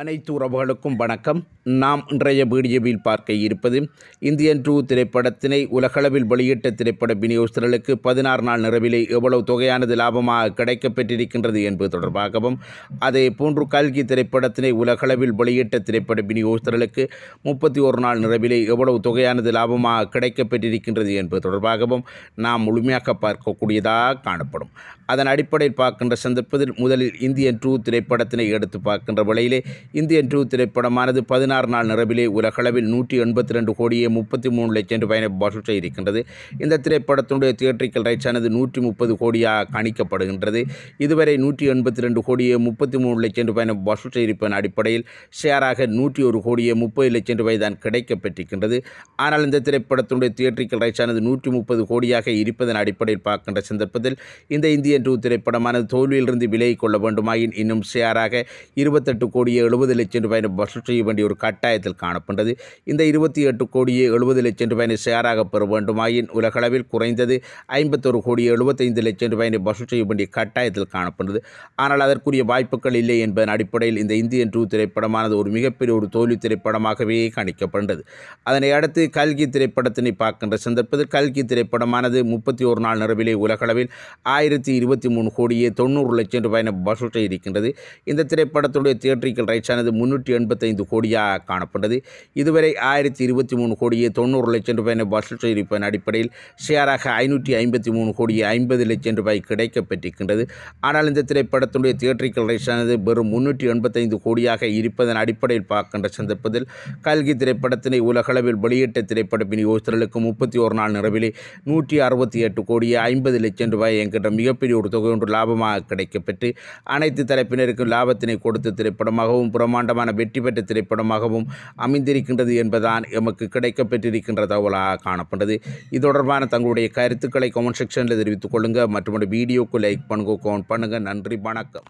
அனைத்து உறவுகளுக்கும் வணக்கம் நாம் இன்றைய வீடியோவில் பார்க்க இருப்பது இந்தியன் டூ திரைப்படத்தினை உலகளவில் வெளியிட்ட திரைப்பட விநியோகஸ்தர்களுக்கு பதினாறு நாள் நிறவிலே எவ்வளவு தொகையானது லாபமாக கிடைக்கப்பெற்றிருக்கின்றது பெற்றிருக்கின்றது என்பது தொடர்பாகவும் அதே போன்று கல்கி திரைப்படத்தினை உலகளவில் வெளியிட்ட திரைப்பட விநியோகஸ்தர்களுக்கு முப்பத்தி ஒரு நாள் நிறவிலே எவ்வளவு தொகையானது லாபமாக கிடைக்கப்பெற்றிருக்கின்றது பெற்றிருக்கின்றது என்பது தொடர்பாகவும் நாம் முழுமையாக பார்க்கக்கூடியதாக காணப்படும் அதன் அடிப்படையில் பார்க்கின்ற சந்தர்ப்பத்தில் முதலில் இந்தியன் டூ திரைப்படத்தினை எடுத்து பார்க்கின்ற வழியிலே இந்தியன் டூ திரைப்படமானது பதினாறு நாள் நிரவிலே உலகளவில் நூற்றி எண்பத்தி ரெண்டு கோடியே முப்பத்தி மூணு லட்சம் பயணம் வசூல் செய்திருக்கின்றது இந்த திரைப்படத்தினுடைய தியேட்ரிக்கல் ரைட்ஸானது நூற்றி முப்பது கோடியாக காணிக்கப்படுகின்றது இதுவரை நூற்றி எண்பத்தி ரெண்டு கோடியே முப்பத்தி மூணு லட்சம் ரூபாயினை வசூல் செய்திருப்பதன் அடிப்படையில் ஷேராக நூற்றி ஒரு கோடியே முப்பது லட்சம் ரூபாய் தான் கிடைக்கப்பட்டிருக்கின்றது ஆனால் இந்த திரைப்படத்தினுடைய தியேட்ரிக்கல் ரைட்ஸானது நூற்றி முப்பது கோடியாக இருப்பதன் அடிப்படையில் பார்க்கின்ற சந்தர்ப்பத்தில் இந்த இந்தியன் டூ திரைப்படமானது தோல்வியிலிருந்து விலகிக் கொள்ள வேண்டுமாயின் இன்னும் ஷேராக இருபத்தெட்டு கோடியே எழுபது எழுபது லட்சம் ரூபாயினை வசூல் செய்ய வேண்டிய ஒரு கட்டாயத்தில் காணப்பட்டது இந்த இருபத்தி எட்டு கோடியே எழுபது லட்சம் ரூபாயினை ஷேராக பெற வேண்டுமாயின் உலகளவில் குறைந்தது ஐம்பத்தொரு கோடி எழுபத்தைந்து லட்சம் ரூபாயினை வசூல் செய்ய வேண்டிய கட்டாயத்தில் காணப்பட்டது ஆனால் அதற்குரிய வாய்ப்புகள் இல்லை என்பதன் அடிப்படையில் இந்த இந்தியன் டூ திரைப்படமானது ஒரு மிகப்பெரிய ஒரு தோல்வி திரைப்படமாகவே கணிக்கப்பட்டது அதனை அடுத்து கல்கி திரைப்படத்தினை பார்க்கின்ற சந்தர்ப்பத்தில் கல்கி திரைப்படமானது முப்பத்தி ஒரு நாள் நிறவிலே உலகளவில் ஆயிரத்தி இருபத்தி மூணு கோடியே தொண்ணூறு லட்சம் ரூபாயினை வசூல் செய்திருக்கின்றது இந்த திரைப்படத்துடைய தியேட்டரிக்கல் ரைட்ஸ் லட்சானது முன்னூற்றி எண்பத்தைந்து கோடியாக காணப்பட்டது இதுவரை ஆயிரத்தி இருபத்தி மூணு கோடியே தொண்ணூறு லட்சம் ரூபாயினை வசூல் செய்திருப்பதன் அடிப்படையில் ஷேராக ஐநூற்றி ஐம்பத்தி மூணு கோடியே ஐம்பது லட்சம் ரூபாய் கிடைக்கப்பெற்றிருக்கின்றது ஆனால் இந்த திரைப்படத்துடைய தியேட்டரிக்கல் ரைஸானது வெறும் முன்னூற்றி எண்பத்தைந்து கோடியாக இருப்பதன் அடிப்படையில் பார்க்கின்ற சந்தர்ப்பத்தில் கல்கி திரைப்படத்தினை உலகளவில் வெளியிட்ட திரைப்பட விநியோகஸ்தர்களுக்கு முப்பத்தி ஒரு நாள் நிறவிலே நூற்றி அறுபத்தி எட்டு கோடியே ஐம்பது லட்சம் ரூபாய் என்கின்ற மிகப்பெரிய ஒரு தொகை ஒன்று லாபமாக கிடைக்கப்பெற்று அனைத்து தரப்பினருக்கும் லாபத்தினை கொடுத்த திரைப்படமாகவும் மிகவும் பிரம்மாண்டமான வெற்றி பெற்ற திரைப்படமாகவும் அமைந்திருக்கின்றது என்பதான் எமக்கு கிடைக்கப்பெற்றிருக்கின்ற தகவலாக காணப்பட்டது இது தொடர்பான தங்களுடைய கருத்துக்களை கமெண்ட் செக்ஷனில் தெரிவித்துக் கொள்ளுங்கள் மற்றும் வீடியோக்கு லைக் பண்ணுங்க கமெண்ட் பண்ணுங்கள் நன்றி வணக்கம்